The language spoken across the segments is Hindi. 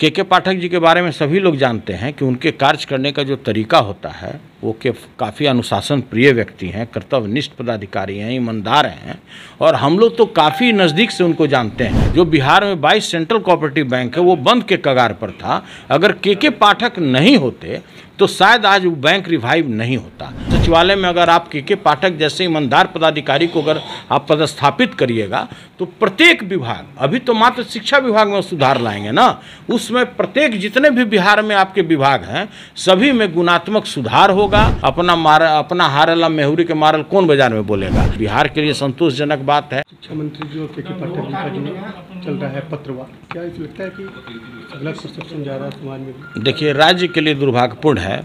के के पाठक जी के बारे में सभी लोग जानते हैं कि उनके कार्य करने का जो तरीका होता है वो के काफ़ी अनुशासन प्रिय व्यक्ति हैं कर्तव्यनिष्ठ पदाधिकारी हैं ईमानदार हैं और हम लोग तो काफ़ी नज़दीक से उनको जानते हैं जो बिहार में 22 सेंट्रल कोऑपरेटिव बैंक है वो बंद के कगार पर था अगर के के पाठक नहीं होते तो शायद आज वो बैंक रिवाइव नहीं होता सचिवालय में अगर आप के के पाठक जैसे ईमानदार पदाधिकारी को अगर आप पदस्थापित करिएगा तो प्रत्येक विभाग अभी तो मात्र शिक्षा विभाग में सुधार लाएंगे ना उसमें प्रत्येक जितने भी बिहार में आपके विभाग हैं सभी में गुणात्मक सुधार हो होगा अपना मार अपना हारल मेहूरी के मारल कौन बाजार में बोलेगा बिहार के लिए संतोषजनक बात है शिक्षा अच्छा, मंत्री जो के के जो चल रहा है पत्रवा क्या है कि जा रहा है समाज में देखिए राज्य के लिए दुर्भाग्यपूर्ण है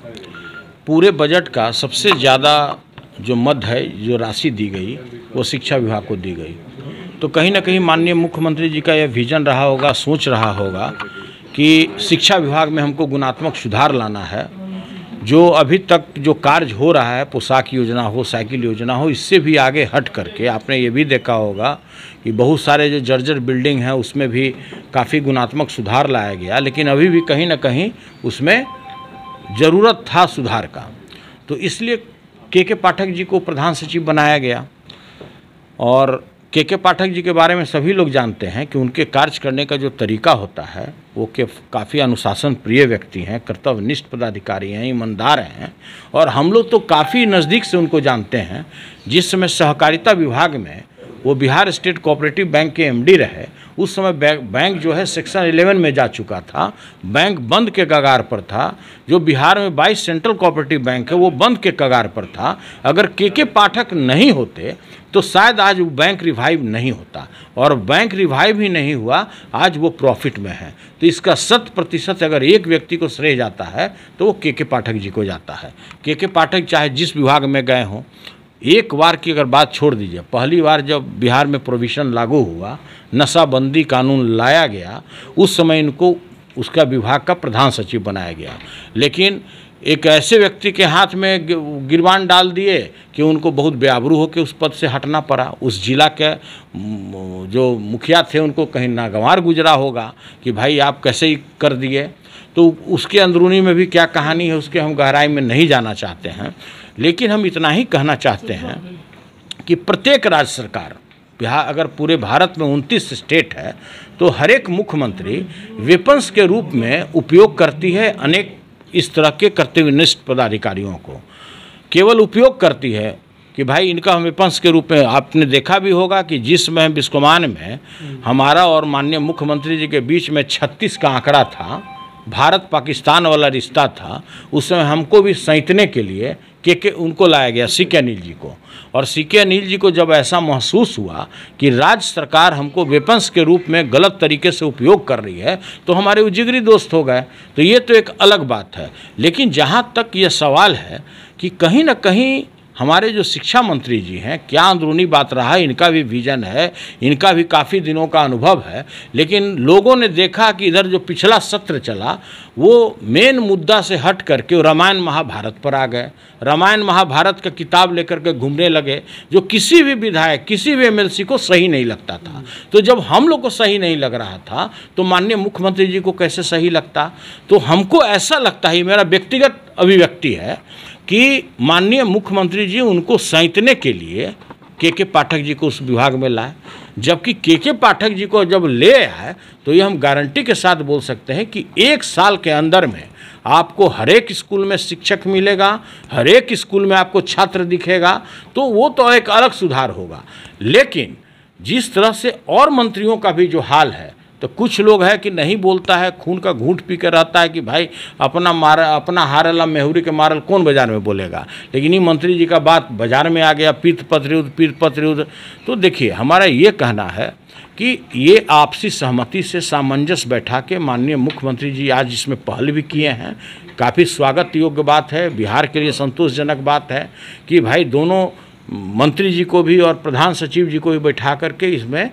पूरे बजट का सबसे ज़्यादा जो मध है जो राशि दी गई वो शिक्षा विभाग को दी गई तो कहीं ना कहीं माननीय मुख्यमंत्री जी का यह विजन रहा होगा सोच रहा होगा कि शिक्षा विभाग में हमको गुणात्मक सुधार लाना है जो अभी तक जो कार्य हो रहा है पोशाक योजना हो साइकिल योजना हो इससे भी आगे हट करके आपने ये भी देखा होगा कि बहुत सारे जो जर्जर बिल्डिंग हैं उसमें भी काफ़ी गुणात्मक सुधार लाया गया लेकिन अभी भी कहीं ना कहीं उसमें ज़रूरत था सुधार का तो इसलिए के के पाठक जी को प्रधान सचिव बनाया गया और के के पाठक जी के बारे में सभी लोग जानते हैं कि उनके कार्य करने का जो तरीका होता है वो के काफ़ी अनुशासन प्रिय व्यक्ति हैं कर्तव्यनिष्ठ पदाधिकारी हैं ईमानदार हैं और हम लोग तो काफ़ी नज़दीक से उनको जानते हैं जिस समय सहकारिता विभाग में वो बिहार स्टेट कोऑपरेटिव बैंक के एमडी रहे उस समय बैंक जो है सेक्शन 11 में जा चुका था बैंक बंद के कगार पर था जो बिहार में 22 सेंट्रल कोऑपरेटिव बैंक है वो बंद के कगार पर था अगर के के पाठक नहीं होते तो शायद आज वो बैंक रिवाइव नहीं होता और बैंक रिवाइव ही नहीं हुआ आज वो प्रॉफिट में है तो इसका शत प्रतिशत अगर एक व्यक्ति को श्रेय जाता है तो वो के के पाठक जी को जाता है के के पाठक चाहे जिस विभाग में गए हों एक बार की अगर बात छोड़ दीजिए पहली बार जब बिहार में प्रोविशन लागू हुआ नशाबंदी कानून लाया गया उस समय इनको उसका विभाग का प्रधान सचिव बनाया गया लेकिन एक ऐसे व्यक्ति के हाथ में गिरवान डाल दिए कि उनको बहुत बेआबरू होकर उस पद से हटना पड़ा उस जिला के जो मुखिया थे उनको कहीं नागवार गुजरा होगा कि भाई आप कैसे ही कर दिए तो उसके अंदरूनी में भी क्या कहानी है उसके हम गहराई में नहीं जाना चाहते हैं लेकिन हम इतना ही कहना चाहते हैं कि प्रत्येक राज्य सरकार बिहार अगर पूरे भारत में उनतीस स्टेट है तो हर एक मुख्यमंत्री वेपन्स के रूप में उपयोग करती है अनेक इस तरह के कर्तव्यनिष्ठ पदाधिकारियों को केवल उपयोग करती है कि भाई इनका हम विपंश के रूप में आपने देखा भी होगा कि जिस में विश्वमान में हमारा और माननीय मुख्यमंत्री जी के बीच में छत्तीस का आंकड़ा था भारत पाकिस्तान वाला रिश्ता था उस समय हमको भी सैंतने के लिए के के उनको लाया गया सी के अनिल जी को और सी के अनिल जी को जब ऐसा महसूस हुआ कि राज्य सरकार हमको वेपन्स के रूप में गलत तरीके से उपयोग कर रही है तो हमारे उजिगरी दोस्त हो गए तो ये तो एक अलग बात है लेकिन जहाँ तक ये सवाल है कि कहीं ना कहीं हमारे जो शिक्षा मंत्री जी हैं क्या अंदरूनी बात रहा इनका भी विजन है इनका भी काफ़ी दिनों का अनुभव है लेकिन लोगों ने देखा कि इधर जो पिछला सत्र चला वो मेन मुद्दा से हट करके रामायण महाभारत पर आ गए रामायण महाभारत का किताब लेकर के घूमने लगे जो किसी भी विधायक किसी भी एमएलसी को सही नहीं लगता था तो जब हम लोग को सही नहीं लग रहा था तो माननीय मुख्यमंत्री जी को कैसे सही लगता तो हमको ऐसा लगता है मेरा व्यक्तिगत अभिव्यक्ति है कि माननीय मुख्यमंत्री जी उनको सैंतने के लिए के के पाठक जी को उस विभाग में लाए जबकि के के पाठक जी को जब ले आए तो ये हम गारंटी के साथ बोल सकते हैं कि एक साल के अंदर में आपको हर एक स्कूल में शिक्षक मिलेगा हर एक स्कूल में आपको छात्र दिखेगा तो वो तो एक अलग सुधार होगा लेकिन जिस तरह से और मंत्रियों का भी जो हाल है तो कुछ लोग है कि नहीं बोलता है खून का घूंट पी कर रहता है कि भाई अपना मार अपना हारेला मेहूरी के मारल कौन बाजार में बोलेगा लेकिन ये मंत्री जी का बात बाजार में आ गया पीत युद्ध पीत युद्ध तो देखिए हमारा ये कहना है कि ये आपसी सहमति से सामंजस्य बैठा के माननीय मुख्यमंत्री जी आज इसमें पहल भी किए हैं काफ़ी स्वागत योग्य बात है बिहार के लिए संतोषजनक बात है कि भाई दोनों मंत्री जी को भी और प्रधान सचिव जी को भी बैठा करके इसमें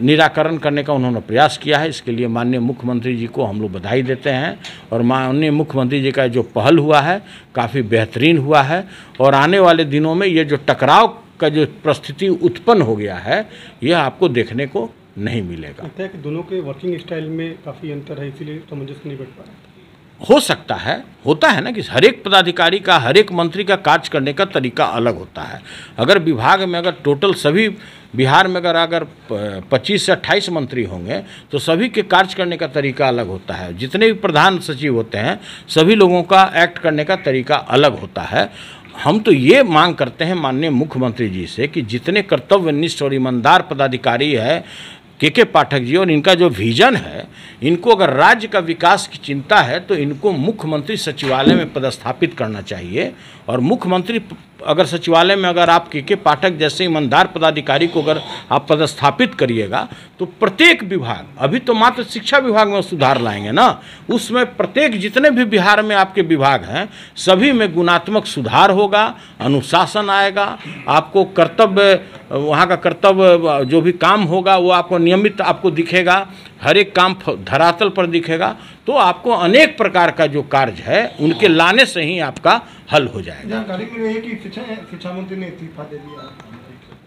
निराकरण करने का उन्होंने प्रयास किया है इसके लिए माननीय मुख्यमंत्री जी को हम लोग बधाई देते हैं और माननीय मुख्यमंत्री जी का जो पहल हुआ है काफ़ी बेहतरीन हुआ है और आने वाले दिनों में ये जो टकराव का जो परिस्थिति उत्पन्न हो गया है यह आपको देखने को नहीं मिलेगा कि दोनों के वर्किंग स्टाइल में काफ़ी अंतर है इसीलिए समंजस नहीं बैठ पाया हो सकता है होता है ना कि हर एक पदाधिकारी का हर एक मंत्री का कार्य करने का तरीका अलग होता है अगर विभाग में अगर टोटल सभी बिहार में अगर अगर 25 से 28 मंत्री होंगे तो सभी के कार्य करने का तरीका अलग होता है जितने भी प्रधान सचिव होते हैं सभी लोगों का एक्ट करने का तरीका अलग होता है हम तो ये मांग करते हैं माननीय मुख्यमंत्री जी से कि जितने कर्तव्यनिष्ठ और ईमानदार पदाधिकारी है के के पाठक जी और इनका जो विजन है इनको अगर राज्य का विकास की चिंता है तो इनको मुख्यमंत्री सचिवालय में पदस्थापित करना चाहिए और मुख्यमंत्री अगर सचिवालय में अगर आप के के पाठक जैसे ईमानदार पदाधिकारी को अगर आप पदस्थापित करिएगा तो प्रत्येक विभाग अभी तो मात्र शिक्षा विभाग में सुधार लाएंगे ना उसमें प्रत्येक जितने भी बिहार में आपके विभाग हैं सभी में गुणात्मक सुधार होगा अनुशासन आएगा आपको कर्तव्य वहाँ का कर्तव्य जो भी काम होगा वो आपको नियमित आपको दिखेगा हर एक काम धरातल पर दिखेगा तो आपको अनेक प्रकार का जो कार्य है उनके हाँ। लाने से ही आपका हल हो जाएगा शिक्षा मंत्री ने इस्तीफा दे दिया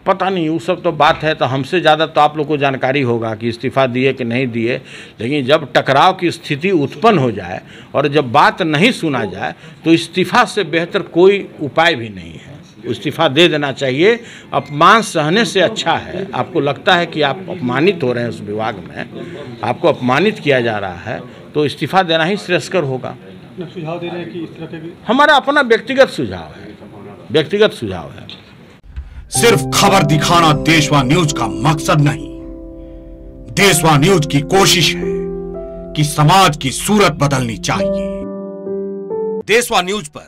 पता नहीं वो सब तो बात है तो हमसे ज़्यादा तो आप लोग को जानकारी होगा कि इस्तीफ़ा दिए कि नहीं दिए लेकिन जब टकराव की स्थिति उत्पन्न हो जाए और जब बात नहीं सुना जाए तो इस्तीफ़ा से बेहतर कोई उपाय भी नहीं है इस्तीफ़ा दे देना चाहिए अपमान सहने से अच्छा है आपको लगता है कि आप अपमानित हो रहे हैं उस विभाग में आपको अपमानित किया जा रहा है तो इस्तीफ़ा देना ही श्रेयस्कर होगा सुझाव दे रहे हैं कि इस तरह के हमारा अपना व्यक्तिगत सुझाव है व्यक्तिगत सुझाव है सिर्फ खबर दिखाना देशवा न्यूज का मकसद नहीं देशवा न्यूज की कोशिश है कि समाज की सूरत बदलनी चाहिए देशवा न्यूज पर